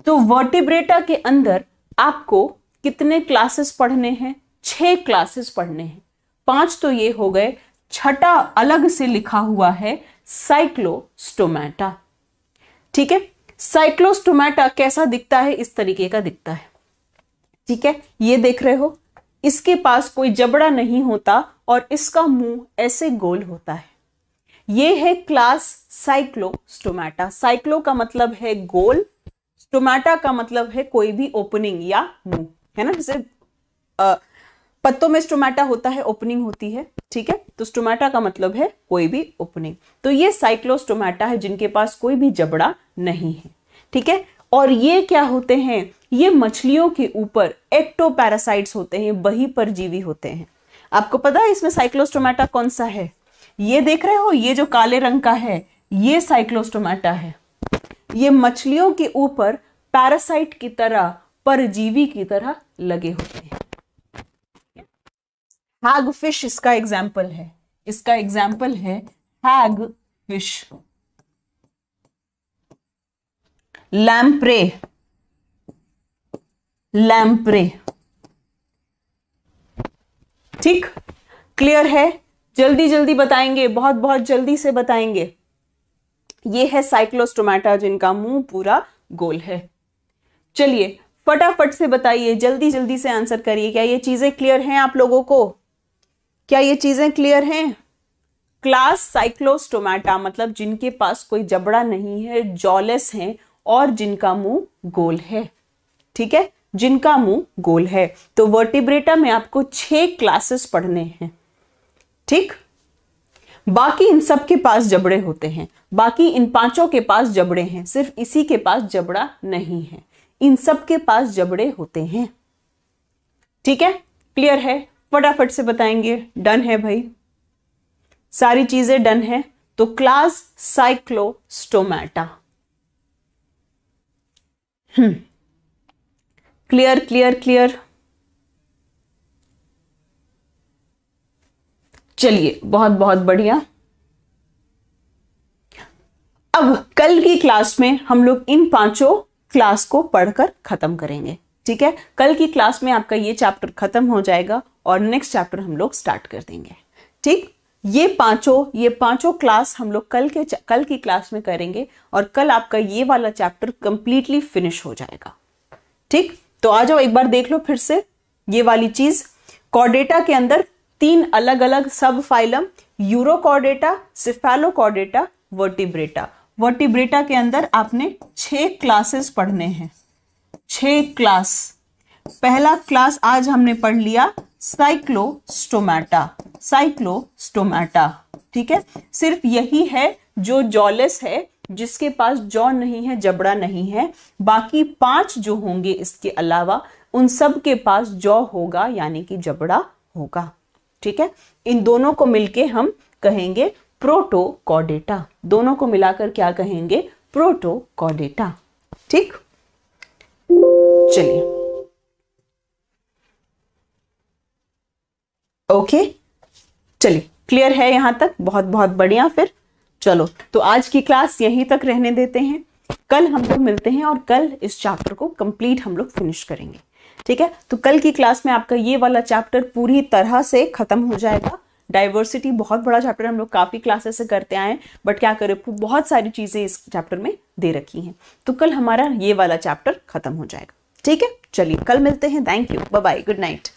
तो वर्टिब्रेटा के अंदर आपको कितने क्लासेस पढ़ने हैं छह क्लासेस पढ़ने हैं पांच तो ये हो गए छठा अलग से लिखा हुआ है साइक्लोस्टोमैटा ठीक है साइक्लोस्टोमैटा कैसा दिखता है इस तरीके का दिखता है ठीक है ये देख रहे हो इसके पास कोई जबड़ा नहीं होता और इसका मुंह ऐसे गोल होता है ये है क्लास साइक्लोस्टोमेटा साइक्लो का मतलब है गोल स्टोमैटा का मतलब है कोई भी ओपनिंग या मुंह है ना जैसे पत्तों में स्टोमेटा होता है ओपनिंग होती है ठीक है तो स्टोमेटा का मतलब है कोई भी ओपनिंग तो ये साइक्लोस्टोमेटा है जिनके पास कोई भी जबड़ा नहीं है ठीक है और ये क्या होते हैं ये मछलियों के ऊपर एक्टोपैरासाइट्स होते हैं वही परजीवी होते हैं आपको पता है इसमें साइक्लोस्टोमेटा कौन सा है ये देख रहे हो ये जो काले रंग का है ये साइक्लोस्टोमेटा है ये मछलियों के ऊपर पैरासाइट की तरह परजीवी की तरह लगे होते हैं हैग फिश इसका एग्जाम्पल है इसका एग्जाम्पल है हैग फिश लैम्प्रे लैम्प्रे ठीक क्लियर है जल्दी जल्दी बताएंगे बहुत बहुत जल्दी से बताएंगे ये है साइक्लोस्टोमेटा जिनका मुंह पूरा गोल है चलिए फटाफट से बताइए जल्दी जल्दी से आंसर करिए क्या ये चीजें क्लियर हैं आप लोगों को क्या ये चीजें क्लियर हैं क्लास साइक्लोस्टोमैटा मतलब जिनके पास कोई जबड़ा नहीं है जॉलेस हैं और जिनका मुंह गोल है ठीक है जिनका मुंह गोल है तो वर्टिब्रेटा में आपको छह क्लासेस पढ़ने हैं ठीक बाकी इन सब के पास जबड़े होते हैं बाकी इन पांचों के पास जबड़े हैं सिर्फ इसी के पास जबड़ा नहीं है इन सब के पास जबड़े होते हैं ठीक है क्लियर है फटाफट से बताएंगे डन है भाई सारी चीजें डन है तो class Cyclostomata hmm. Clear clear clear चलिए बहुत बहुत बढ़िया अब कल की क्लास में हम लोग इन पांचों क्लास को पढ़कर खत्म करेंगे ठीक है कल की क्लास में आपका ये चैप्टर खत्म हो जाएगा और नेक्स्ट चैप्टर हम लोग स्टार्ट कर देंगे ठीक ये पांचों ये पांचों क्लास हम लोग कल के कल की क्लास में करेंगे और कल आपका ये वाला चैप्टर कंप्लीटली फिनिश हो जाएगा ठीक तो आ जाओ एक बार देख लो फिर से ये वाली चीज कॉर्डेटा के अंदर तीन अलग अलग सब phylum Urochordata Chordata Vertebrata Vertebrata के अंदर आपने छह क्लासेस पढ़ने हैं छह क्लास पहला क्लास आज हमने पढ़ लिया साइक्लोस्टोमैटा साइक्लोस्टोमैटा ठीक है सिर्फ यही है जो जॉलेस है जिसके पास जॉ नहीं है जबड़ा नहीं है बाकी पांच जो होंगे इसके अलावा उन सब के पास जॉ होगा यानी कि जबड़ा होगा ठीक है इन दोनों को मिलके हम कहेंगे प्रोटोकॉडेटा दोनों को मिलाकर क्या कहेंगे प्रोटोकॉडेटा ठीक चलिए ओके चलिए क्लियर है यहाँ तक बहुत बहुत बढ़िया फिर चलो तो आज की क्लास यहीं तक रहने देते हैं कल हम लोग मिलते हैं और कल इस चैप्टर को कंप्लीट हम लोग फिनिश करेंगे ठीक है तो कल की क्लास में आपका ये वाला चैप्टर पूरी तरह से खत्म हो जाएगा डाइवर्सिटी बहुत बड़ा चैप्टर हम लोग काफ़ी क्लासेस से करते आए हैं बट क्या करें बहुत सारी चीज़ें इस चैप्टर में दे रखी हैं तो कल हमारा ये वाला चैप्टर खत्म हो जाएगा ठीक है चलिए कल मिलते हैं thank you bye good night